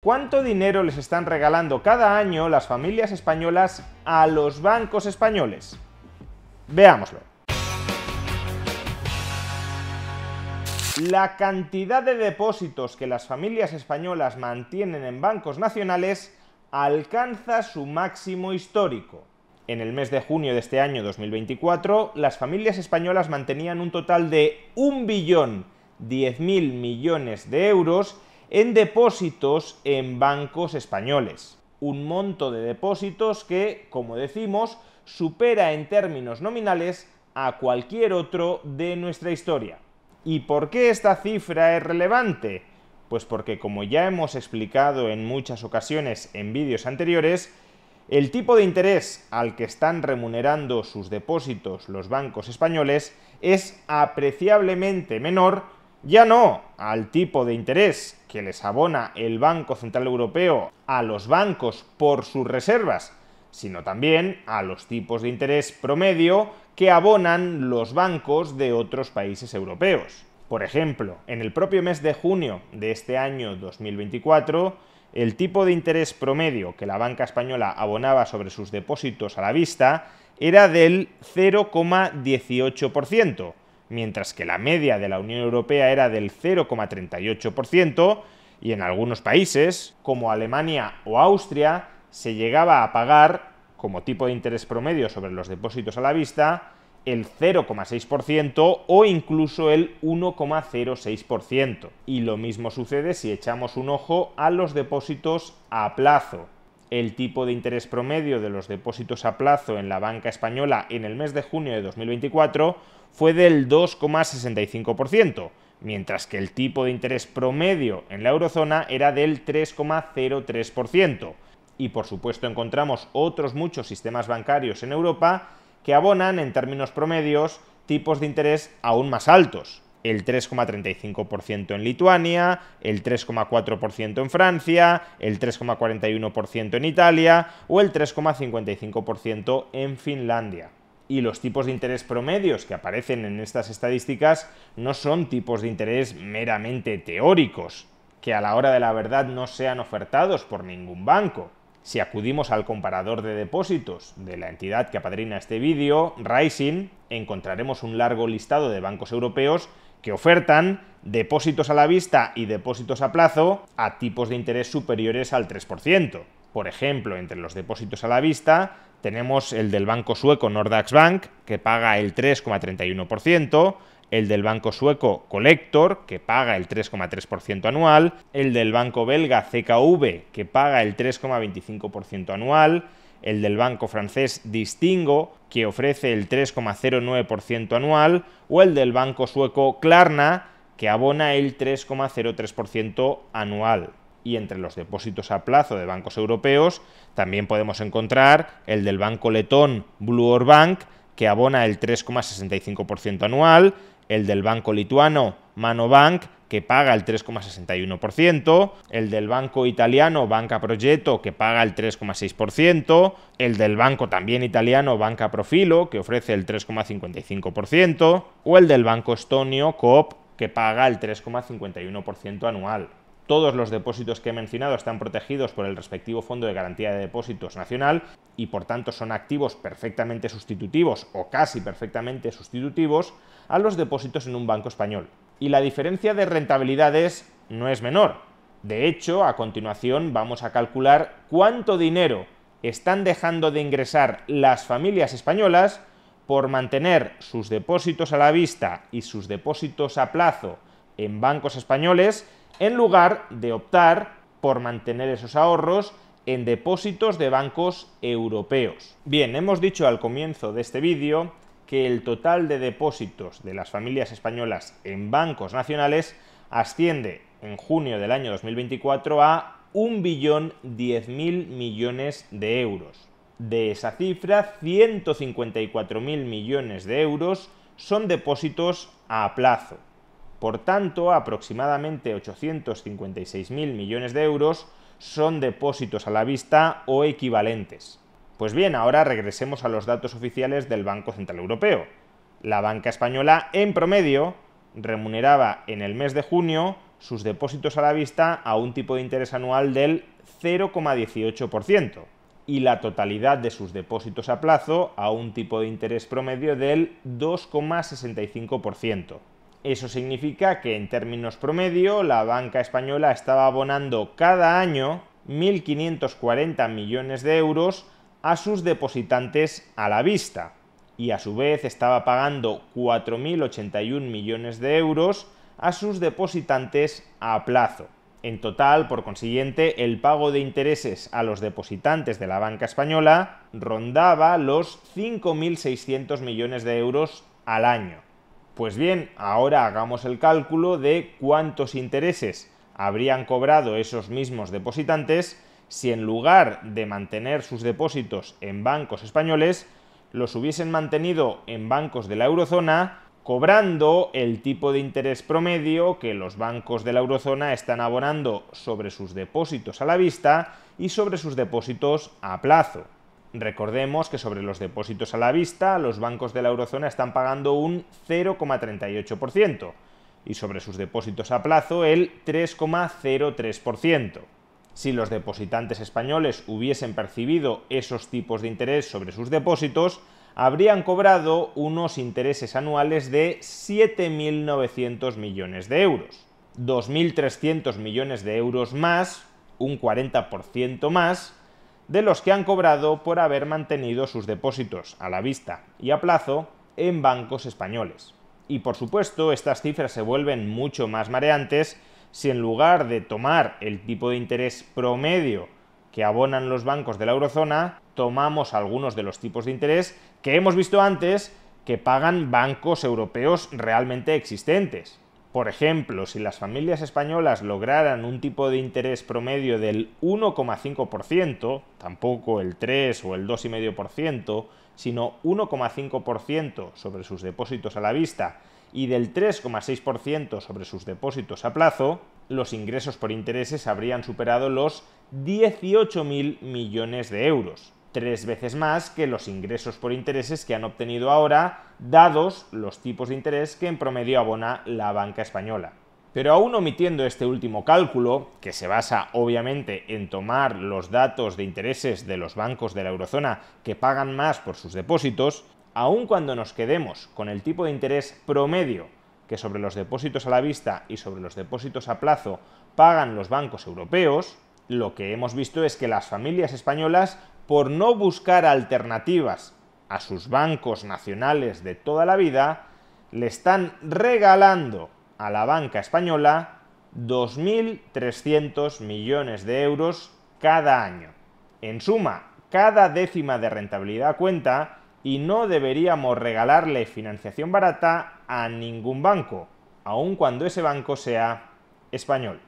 ¿Cuánto dinero les están regalando cada año las familias españolas a los bancos españoles? Veámoslo. La cantidad de depósitos que las familias españolas mantienen en bancos nacionales alcanza su máximo histórico. En el mes de junio de este año 2024, las familias españolas mantenían un total de billón mil millones de euros en depósitos en bancos españoles. Un monto de depósitos que, como decimos, supera en términos nominales a cualquier otro de nuestra historia. ¿Y por qué esta cifra es relevante? Pues porque, como ya hemos explicado en muchas ocasiones en vídeos anteriores, el tipo de interés al que están remunerando sus depósitos los bancos españoles es apreciablemente menor, ya no al tipo de interés que les abona el Banco Central Europeo a los bancos por sus reservas, sino también a los tipos de interés promedio que abonan los bancos de otros países europeos. Por ejemplo, en el propio mes de junio de este año 2024, el tipo de interés promedio que la banca española abonaba sobre sus depósitos a la vista era del 0,18%, mientras que la media de la Unión Europea era del 0,38% y en algunos países, como Alemania o Austria, se llegaba a pagar, como tipo de interés promedio sobre los depósitos a la vista, el 0,6% o incluso el 1,06%. Y lo mismo sucede si echamos un ojo a los depósitos a plazo el tipo de interés promedio de los depósitos a plazo en la banca española en el mes de junio de 2024 fue del 2,65%, mientras que el tipo de interés promedio en la eurozona era del 3,03%. Y por supuesto encontramos otros muchos sistemas bancarios en Europa que abonan en términos promedios tipos de interés aún más altos el 3,35% en Lituania, el 3,4% en Francia, el 3,41% en Italia o el 3,55% en Finlandia y los tipos de interés promedios que aparecen en estas estadísticas no son tipos de interés meramente teóricos, que a la hora de la verdad no sean ofertados por ningún banco. Si acudimos al comparador de depósitos de la entidad que apadrina este vídeo, Rising, encontraremos un largo listado de bancos europeos que ofertan depósitos a la vista y depósitos a plazo a tipos de interés superiores al 3%. Por ejemplo, entre los depósitos a la vista tenemos el del banco sueco Nordax Bank, que paga el 3,31%, el del banco sueco Collector, que paga el 3,3% anual, el del banco belga CKV, que paga el 3,25% anual, el del banco francés Distingo, que ofrece el 3,09% anual, o el del banco sueco Klarna, que abona el 3,03% anual. Y entre los depósitos a plazo de bancos europeos también podemos encontrar el del banco letón Blue Bank, que abona el 3,65% anual, el del banco lituano Manobank, que paga el 3,61%, el del banco italiano Banca Progetto, que paga el 3,6%, el del banco también italiano Banca Profilo, que ofrece el 3,55%, o el del banco estonio Coop, que paga el 3,51% anual. Todos los depósitos que he mencionado están protegidos por el respectivo Fondo de Garantía de Depósitos Nacional y por tanto son activos perfectamente sustitutivos o casi perfectamente sustitutivos a los depósitos en un banco español y la diferencia de rentabilidades no es menor. De hecho, a continuación vamos a calcular cuánto dinero están dejando de ingresar las familias españolas por mantener sus depósitos a la vista y sus depósitos a plazo en bancos españoles en lugar de optar por mantener esos ahorros en depósitos de bancos europeos. Bien, hemos dicho al comienzo de este vídeo que el total de depósitos de las familias españolas en bancos nacionales asciende en junio del año 2024 a 1.010.000 millones de euros. De esa cifra, 154.000 millones de euros son depósitos a plazo. Por tanto, aproximadamente 856.000 millones de euros son depósitos a la vista o equivalentes. Pues bien, ahora regresemos a los datos oficiales del Banco Central Europeo. La banca española, en promedio, remuneraba en el mes de junio sus depósitos a la vista a un tipo de interés anual del 0,18% y la totalidad de sus depósitos a plazo a un tipo de interés promedio del 2,65%. Eso significa que en términos promedio la banca española estaba abonando cada año 1.540 millones de euros a sus depositantes a la vista y a su vez estaba pagando 4.081 millones de euros a sus depositantes a plazo. En total, por consiguiente, el pago de intereses a los depositantes de la banca española rondaba los 5.600 millones de euros al año. Pues bien, ahora hagamos el cálculo de cuántos intereses habrían cobrado esos mismos depositantes si en lugar de mantener sus depósitos en bancos españoles, los hubiesen mantenido en bancos de la eurozona, cobrando el tipo de interés promedio que los bancos de la eurozona están abonando sobre sus depósitos a la vista y sobre sus depósitos a plazo. Recordemos que sobre los depósitos a la vista los bancos de la eurozona están pagando un 0,38% y sobre sus depósitos a plazo el 3,03%. Si los depositantes españoles hubiesen percibido esos tipos de interés sobre sus depósitos, habrían cobrado unos intereses anuales de 7.900 millones de euros, 2.300 millones de euros más, un 40% más, de los que han cobrado por haber mantenido sus depósitos a la vista y a plazo en bancos españoles. Y por supuesto, estas cifras se vuelven mucho más mareantes si en lugar de tomar el tipo de interés promedio que abonan los bancos de la eurozona, tomamos algunos de los tipos de interés que hemos visto antes que pagan bancos europeos realmente existentes. Por ejemplo, si las familias españolas lograran un tipo de interés promedio del 1,5%, tampoco el 3 o el 2,5%, sino 1,5% sobre sus depósitos a la vista y del 3,6% sobre sus depósitos a plazo, los ingresos por intereses habrían superado los 18.000 millones de euros tres veces más que los ingresos por intereses que han obtenido ahora, dados los tipos de interés que en promedio abona la banca española. Pero aún omitiendo este último cálculo, que se basa obviamente en tomar los datos de intereses de los bancos de la eurozona que pagan más por sus depósitos, aun cuando nos quedemos con el tipo de interés promedio que sobre los depósitos a la vista y sobre los depósitos a plazo pagan los bancos europeos, lo que hemos visto es que las familias españolas por no buscar alternativas a sus bancos nacionales de toda la vida, le están regalando a la banca española 2.300 millones de euros cada año. En suma, cada décima de rentabilidad cuenta y no deberíamos regalarle financiación barata a ningún banco, aun cuando ese banco sea español.